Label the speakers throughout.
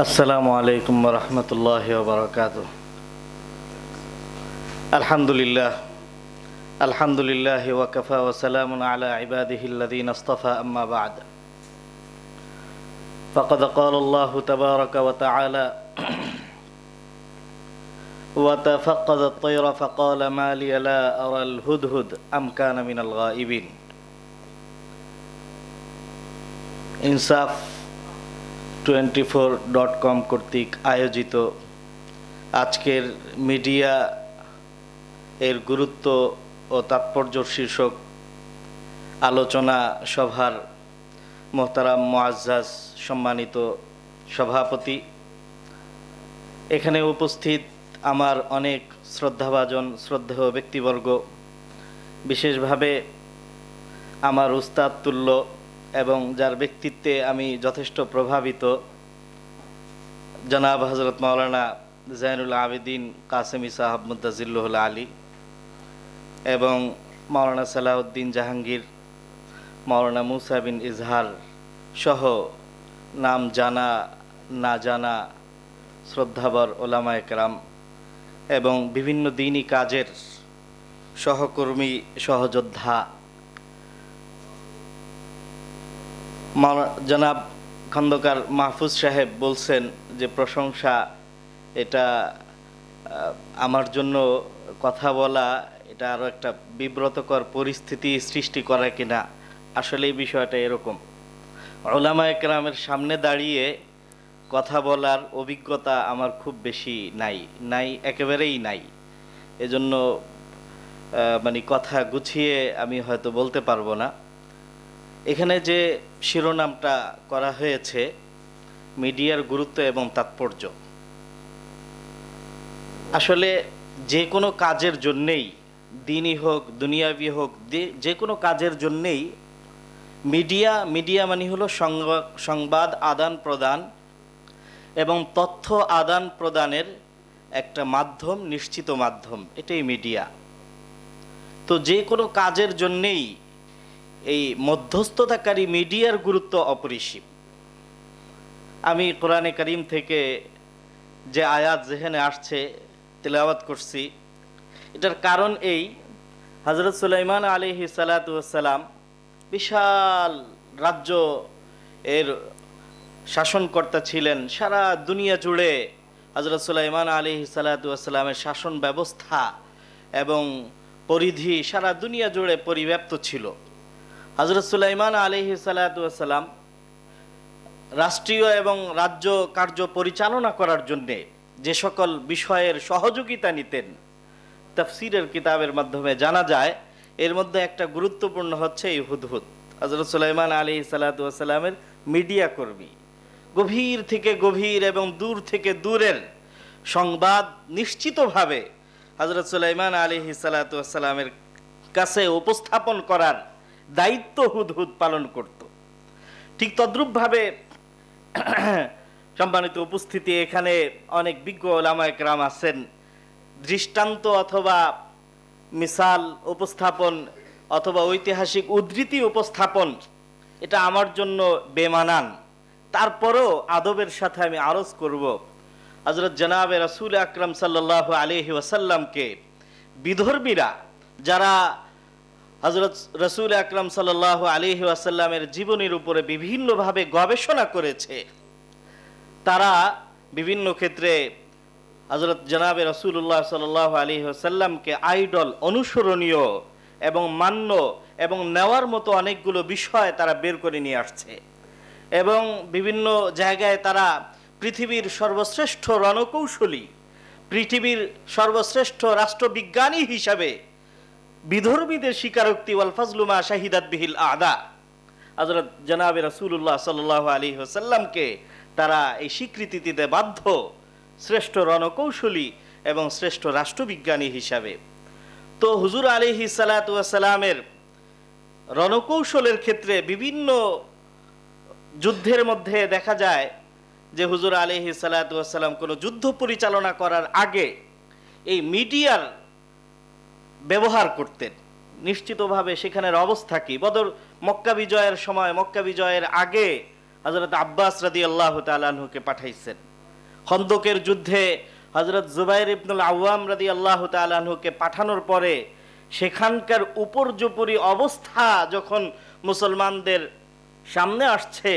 Speaker 1: السلام عليكم ورحمة الله وبركاته الحمد لله الحمد لله وكفى وسلام على عباده الذين اصطفى أما بعد فقد قال الله تبارك وتعالى وتفقد الطير فقال ما لي لا أرى الهدهد أم كان من الغائبين إنصاف twenty four dot com কর্তৃক আয়োজিত আজকের মিডিয়া এর গুরুত্ব ও তাৎপর্য শীর্ষক আলোচনা সভার মোহতারাম মোয়াজ্জাজ সম্মানিত সভাপতি এখানে উপস্থিত আমার অনেক শ্রদ্ধাভাজন শ্রদ্ধেয় ব্যক্তিবর্গ বিশেষভাবে আমার উস্তাদ তুল্য এবং যার ব্যক্তিত্বে আমি যথেষ্ট প্রভাবিত জনাব হজরত মাওলানা জায়নুল আবেদিন কাসেমি সাহাব মুদাজিল্লুল আলী এবং মৌলানা সালাউদ্দিন জাহাঙ্গীর মৌলানা মুসাবিন ইজহার সহ নাম জানা না জানা শ্রদ্ধাবর ওলামা একরাম এবং বিভিন্ন দিনই কাজের সহকর্মী সহযোদ্ধা জনাব খন্দকার মাহফুজ সাহেব বলছেন যে প্রশংসা এটা আমার জন্য কথা বলা এটা আরও একটা বিব্রতকর পরিস্থিতি সৃষ্টি করা কিনা আসলে এই বিষয়টা এরকম ওলামা একরামের সামনে দাঁড়িয়ে কথা বলার অভিজ্ঞতা আমার খুব বেশি নাই নাই একেবারেই নাই এজন্য মানে কথা গুছিয়ে আমি হয়তো বলতে পারবো না এখানে যে শিরোনামটা করা হয়েছে মিডিয়ার গুরুত্ব এবং তাৎপর্য আসলে যে কোনো কাজের জন্যেই দিনই হোক দুনিয়াবি হোক যে কোনো কাজের জন্যেই মিডিয়া মিডিয়া মানে হলো সংবাদ আদান প্রদান এবং তথ্য আদান প্রদানের একটা মাধ্যম নিশ্চিত মাধ্যম এটাই মিডিয়া তো যে কোনো কাজের জন্যেই এই মধ্যস্থতাকারী মিডিয়ার গুরুত্ব অপরিসীম আমি কোরআনে করিম থেকে যে আয়াত যেখানে আসছে তেলাওয়াত করছি এটার কারণ এই হজরত সুলাইমান আলিহি সালাতাম বিশাল রাজ্য এর শাসনকর্তা ছিলেন সারা দুনিয়া জুড়ে হজরত সুলাইমান আলিহি সালাতামের শাসন ব্যবস্থা এবং পরিধি সারা দুনিয়া জুড়ে পরিব্যাপ্ত ছিল হজরত সুলাইমান আলহি সালাম রাষ্ট্রীয় এবং রাজ্য কার্য পরিচালনা করার জন্যে যে সকল বিষয়ের সহযোগিতা নিতেন তফসিরের কিতাবের মাধ্যমে জানা যায় এর মধ্যে একটা গুরুত্বপূর্ণ হচ্ছে এই হুদহুদ হজরত সুলাইমান আলী সালাতামের মিডিয়া কর্মী গভীর থেকে গভীর এবং দূর থেকে দূরের সংবাদ নিশ্চিতভাবে হজরত সুলাইমান আলী সালাতামের কাছে উপস্থাপন করার দায়িত্ব হুদহুদ পালন করত ঠিক তদ্রূপভাবে সম্মানিত উপস্থিতি এখানে অনেক বিজ্ঞ ওলামায়করাম আছেন দৃষ্টান্ত অথবা মিসাল উপস্থাপন অথবা ঐতিহাসিক উদ্ধৃতি উপস্থাপন এটা আমার জন্য বেমানান তারপরও আদবের সাথে আমি আরজ করব হজরত জনাবে রসুল আকরাম সাল্লাহ আলহি ওয়াসাল্লামকে বিধর্মীরা যারা হজরত রসুল আকরাম সাল আলী আসাল্লামের জীবনের উপরে বিভিন্নভাবে গবেষণা করেছে তারা বিভিন্ন ক্ষেত্রে হজরত জনাবে রসুল্লাহ সাল আলী আসাল্লামকে আইডল অনুসরণীয় এবং মান্য এবং নেওয়ার মতো অনেকগুলো বিষয় তারা বের করে নিয়ে আসছে এবং বিভিন্ন জায়গায় তারা পৃথিবীর সর্বশ্রেষ্ঠ রণকৌশলী পৃথিবীর সর্বশ্রেষ্ঠ রাষ্ট্রবিজ্ঞানী হিসাবে বিধর্মীদের স্বীকারোক্তি ওয়াল ফাজলুমা শাহিদাত বিহিল আদা হজরত জনাবে রাসুল্লাহ সাল্লাহ আলী হোসাল্লামকে তারা এই স্বীকৃতি দিতে বাধ্য শ্রেষ্ঠ রণকৌশলী এবং শ্রেষ্ঠ রাষ্ট্রবিজ্ঞানী হিসাবে তো হুজুর আলিহি সালাতামের রণকৌশলের ক্ষেত্রে বিভিন্ন যুদ্ধের মধ্যে দেখা যায় যে হুজুর আলিহি সালাতাম কোনো যুদ্ধ পরিচালনা করার আগে এই মিডিয়ার ব্যবহার করতেন নিশ্চিতভাবে সেখানের অবস্থা কি বদর মক্কা বিজয়ের সময় মক্কা বিজয়ের আগে হজরত আব্বাস রাদি আল্লাহ তালাহুকে পাঠাইছেন খন্দকের যুদ্ধে হজরত জুবাইর ইবনুল আওয়াম রাদি আল্লাহ তালাহুকে পাঠানোর পরে সেখানকার উপর্যুপরি অবস্থা যখন মুসলমানদের সামনে আসছে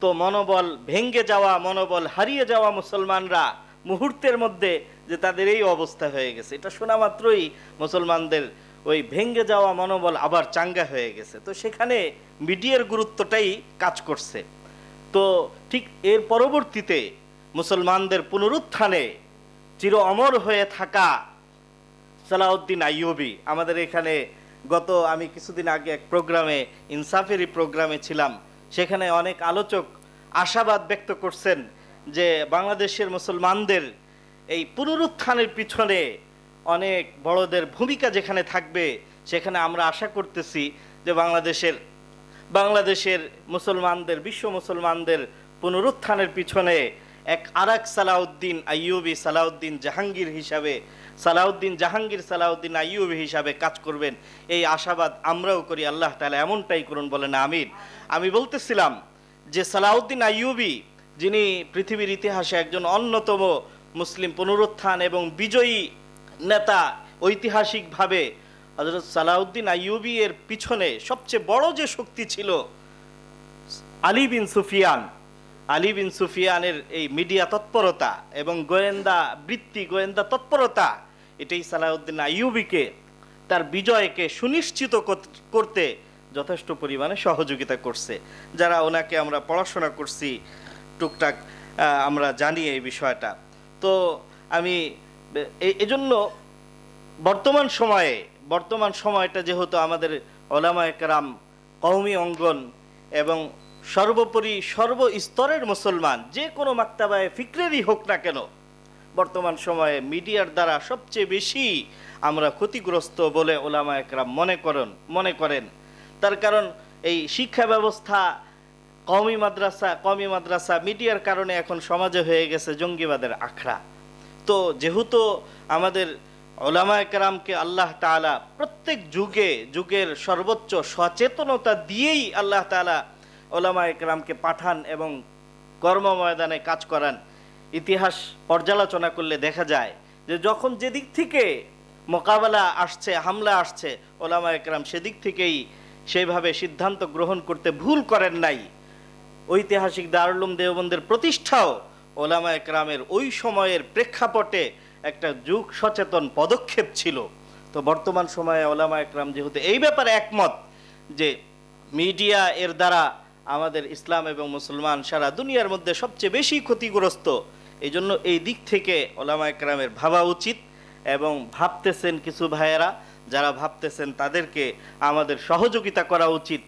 Speaker 1: তো মনোবল ভেঙ্গে যাওয়া মনোবল হারিয়ে যাওয়া মুসলমানরা মুহূর্তের মধ্যে যে তাদের এই অবস্থা হয়ে গেছে এটা শোনা মাত্রই মুসলমানদের ওই ভেঙ্গে যাওয়া মনোবল আবার চাঙ্গা হয়ে গেছে তো সেখানে মিডিয়ার গুরুত্বটাই কাজ করছে তো ঠিক এর পরবর্তীতে মুসলমানদের পুনরুত্থানে চির অমর হয়ে থাকা সালাউদ্দিন আইয়ুবি আমাদের এখানে গত আমি কিছুদিন আগে এক প্রোগ্রামে ইনসাফেরি প্রোগ্রামে ছিলাম সেখানে অনেক আলোচক আশাবাদ ব্যক্ত করছেন যে বাংলাদেশের মুসলমানদের এই পুনরুত্থানের পিছনে অনেক বড়দের ভূমিকা যেখানে থাকবে সেখানে আমরা আশা করতেছি যে বাংলাদেশের বাংলাদেশের মুসলমানদের বিশ্ব মুসলমানদের পুনরুত্থানের পিছনে এক আরাক সালাউদ্দিন আইয়ুবি সালাউদ্দিন জাহাঙ্গীর হিসাবে সালাউদ্দিন জাহাঙ্গীর সালাউদ্দিন আইয়ুবি হিসাবে কাজ করবেন এই আশাবাদ আমরাও করি আল্লাহ তালা এমনটাই করুন বলেন আমির আমি বলতেছিলাম যে সালাউদ্দিন আইয়ুবি যিনি পৃথিবীর ইতিহাসে একজন অন্যতম মুসলিম পুনরুত্থান এবং বিজয়ী নেতা ঐতিহাসিকভাবে হজরত সালাউদ্দিন আইউবি এর পিছনে সবচেয়ে বড় যে শক্তি ছিল আলী বিন সুফিয়ান আলী বিন সুফিয়ানের এই মিডিয়া তৎপরতা এবং গোয়েন্দা বৃত্তি গোয়েন্দা তৎপরতা এটাই সালাউদ্দিন আইয়ুবিকে তার বিজয়কে সুনিশ্চিত করতে যথেষ্ট পরিমাণে সহযোগিতা করছে যারা ওনাকে আমরা পড়াশোনা করছি টুকটাক আমরা জানি এই বিষয়টা তো আমি এজন্য বর্তমান সময়ে বর্তমান সময়টা যেহেতু আমাদের ওলামা একরাম কৌমি অঙ্গন এবং সর্বোপরি সর্বস্তরের মুসলমান যে কোনো মাক্তাবায় ফিক্রেরই হোক না কেন বর্তমান সময়ে মিডিয়ার দ্বারা সবচেয়ে বেশি আমরা ক্ষতিগ্রস্ত বলে ওলামা একরাম মনে করেন মনে করেন তার কারণ এই শিক্ষা ব্যবস্থা কমি মাদ্রাসা কমি মাদ্রাসা মিডিয়ার কারণে এখন সমাজে হয়ে গেছে জঙ্গিবাদের আখড়া তো যেহেতু আমাদের ওলামা একরামকে আল্লাহ তালা প্রত্যেক যুগে যুগের সর্বোচ্চ সচেতনতা দিয়েই আল্লাহ তালা ওলামা একরামকে পাঠান এবং কর্ম ময়দানে কাজ করান ইতিহাস পর্যালোচনা করলে দেখা যায় যে যখন যেদিক থেকে মোকাবেলা আসছে হামলা আসছে ওলামা একরাম সেদিক থেকেই সেইভাবে সিদ্ধান্ত গ্রহণ করতে ভুল করেন নাই ঐতিহাসিক দারুলুম দেওবন্দের প্রতিষ্ঠাও ওলামা একরামের ওই সময়ের প্রেক্ষাপটে একটা যুগ সচেতন পদক্ষেপ ছিল তো বর্তমান সময়ে ওলামা একরাম যেহেতু এই ব্যাপারে একমত যে মিডিয়া এর দ্বারা আমাদের ইসলাম এবং মুসলমান সারা দুনিয়ার মধ্যে সবচেয়ে বেশি ক্ষতিগ্রস্ত এই জন্য এই দিক থেকে ওলামা একরামের ভাবা উচিত এবং ভাবতেছেন কিছু ভাইয়েরা যারা ভাবতেছেন তাদেরকে আমাদের সহযোগিতা করা উচিত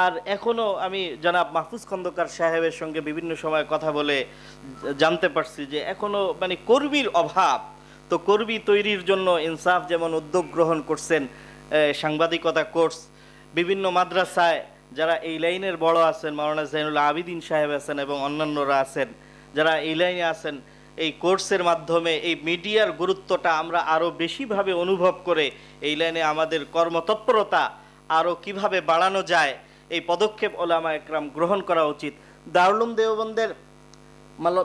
Speaker 1: আর এখনও আমি জনাব মাহফুজ খন্দকার সাহেবের সঙ্গে বিভিন্ন সময় কথা বলে জানতে পারছি যে এখনও মানে কর্মীর অভাব তো কর্মী তৈরির জন্য ইনসাফ যেমন উদ্যোগ গ্রহণ করছেন সাংবাদিকতা কোর্স বিভিন্ন মাদ্রাসায় যারা এই লাইনের বড় আছেন মাওলানা জাইনুল আবিদিন সাহেব আছেন এবং অন্যান্যরা আছেন যারা এই লাইনে আছেন এই কোর্সের মাধ্যমে এই মিডিয়ার গুরুত্বটা আমরা আরও বেশিভাবে অনুভব করে এই লাইনে আমাদের কর্মতৎপরতা আরও কিভাবে বাড়ানো যায় এই পদক্ষেপ ওলামা একরাম গ্রহণ করা উচিত দারুলুম দেওবন্দের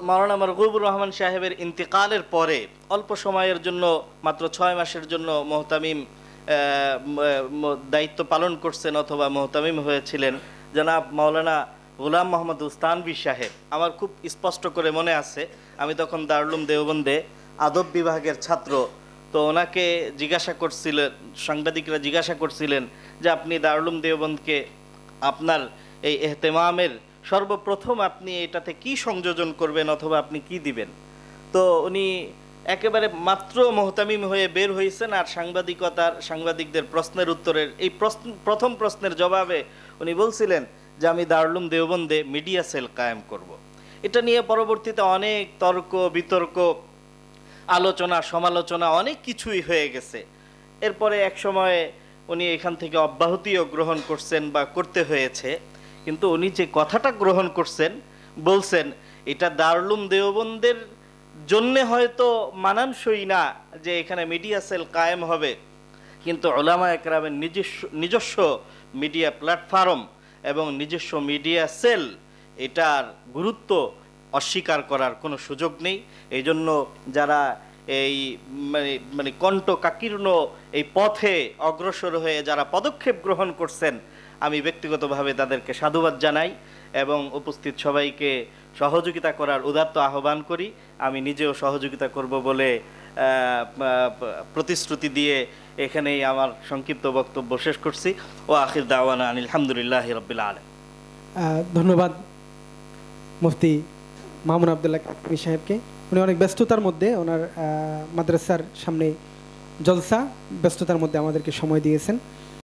Speaker 1: মারানা মরগুবুর রহমান সাহেবের ইন্তিকালের পরে অল্প সময়ের জন্য মাত্র ছয় মাসের জন্য মোহতামিম দায়িত্ব পালন করছেন অথবা মোহতামিম হয়েছিলেন জনাব মাওলানা গুলাম মোহাম্মদ উস্তানবি সাহেব আমার খুব স্পষ্ট করে মনে আছে আমি তখন দারুলুম দেওবন্দে আদব বিভাগের ছাত্র তো ওনাকে জিজ্ঞাসা করছিলেন সাংবাদিকরা জিজ্ঞাসা করছিলেন যে আপনি দারুলুম দেওবন্দকে আপনার এই এহতেমামের সর্বপ্রথম আপনি এটাতে কি সংযোজন করবেন অথবা আপনি কি দিবেন তো উনি একেবারে মাত্র মোহতামিম হয়ে বের হয়েছেন আর সাংবাদিকতার সাংবাদিকদের প্রশ্নের উত্তরের এই প্রশ্ন প্রথম প্রশ্নের জবাবে উনি বলছিলেন যে আমি দারুলুম দেওবন্দে মিডিয়া সেল কায়েম করব। এটা নিয়ে পরবর্তীতে অনেক তর্ক বিতর্ক আলোচনা সমালোচনা অনেক কিছুই হয়ে গেছে এরপরে এক সময়ে উনি এখান থেকে অব্যাহতিও গ্রহণ করছেন বা করতে হয়েছে কিন্তু উনি যে কথাটা গ্রহণ করছেন বলছেন এটা দারুলুম দেওবন্দের জন্যে হয়তো মানানসই না যে এখানে মিডিয়া সেল কায়েম হবে কিন্তু ওলামা একরামের নিজস্ব নিজস্ব মিডিয়া প্ল্যাটফর্ম এবং নিজস্ব মিডিয়া সেল এটার গুরুত্ব অস্বীকার করার কোনো সুযোগ নেই এই জন্য যারা এই মানে মানে কণ্ঠকাকীর্ণ এই পথে অগ্রসর হয়ে যারা পদক্ষেপ গ্রহণ করছেন আমি ব্যক্তিগতভাবে তাদেরকে সাধুবাদ জানাই এবং উপস্থিত সবাইকে সহযোগিতা করার উদাত্ত আহ্বান করি আমি নিজেও সহযোগিতা করব বলে প্রতিশ্রুতি দিয়ে এখানেই আমার সংক্ষিপ্ত বক্তব্য শেষ করছি ও আখির দাওয়ানা আলহামদুলিল্লাহ রবিল আলম ধন্যবাদ মুফতি মামুন আবদুল্লাহ সাহেবকে উনি অনেক ব্যস্ততার মধ্যে ওনার মাদ্রাসার সামনে জলসা ব্যস্ততার মধ্যে আমাদেরকে সময় দিয়েছেন